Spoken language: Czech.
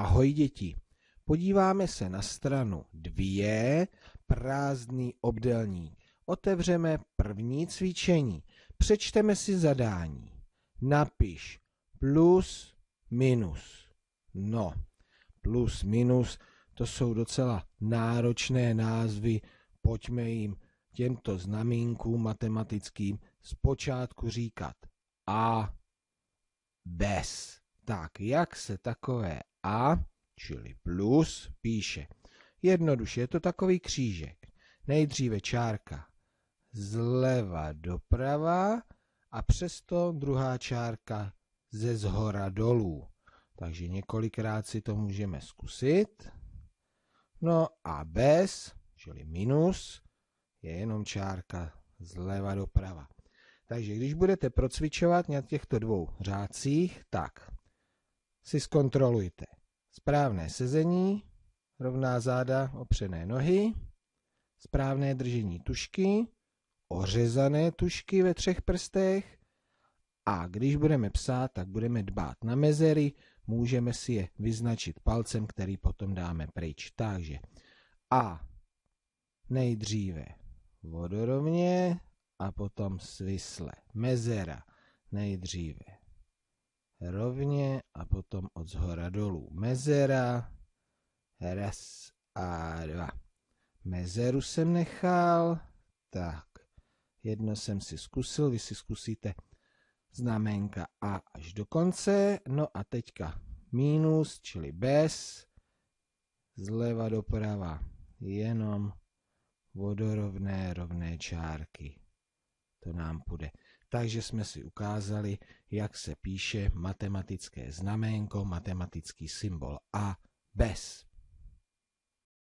Ahoj děti, podíváme se na stranu dvě prázdný obdelník. Otevřeme první cvičení. Přečteme si zadání. Napiš plus, minus. No, plus, minus, to jsou docela náročné názvy. Pojďme jim těmto znamínkům matematickým zpočátku říkat a bez. Tak, jak se takové a, čili plus, píše. Jednoduše je to takový křížek. Nejdříve čárka zleva doprava a přesto druhá čárka ze zhora dolů. Takže několikrát si to můžeme zkusit. No a bez, čili minus, je jenom čárka zleva doprava. Takže když budete procvičovat na těchto dvou řádcích, tak si zkontrolujte. Správné sezení rovná záda opřené nohy, správné držení tušky, ořezané tušky ve třech prstech a když budeme psát, tak budeme dbát na mezery, můžeme si je vyznačit palcem, který potom dáme pryč. Takže A nejdříve vodorovně a potom svisle. Mezera nejdříve rovně a od zhora dolů. Mezera, raz a dva. Mezeru jsem nechal, tak jedno jsem si zkusil, vy si zkusíte znamenka A až do konce, no a teďka minus, čili bez, zleva doprava, jenom vodorovné rovné čárky. To nám půjde. Takže jsme si ukázali, jak se píše matematické znaménko, matematický symbol A bez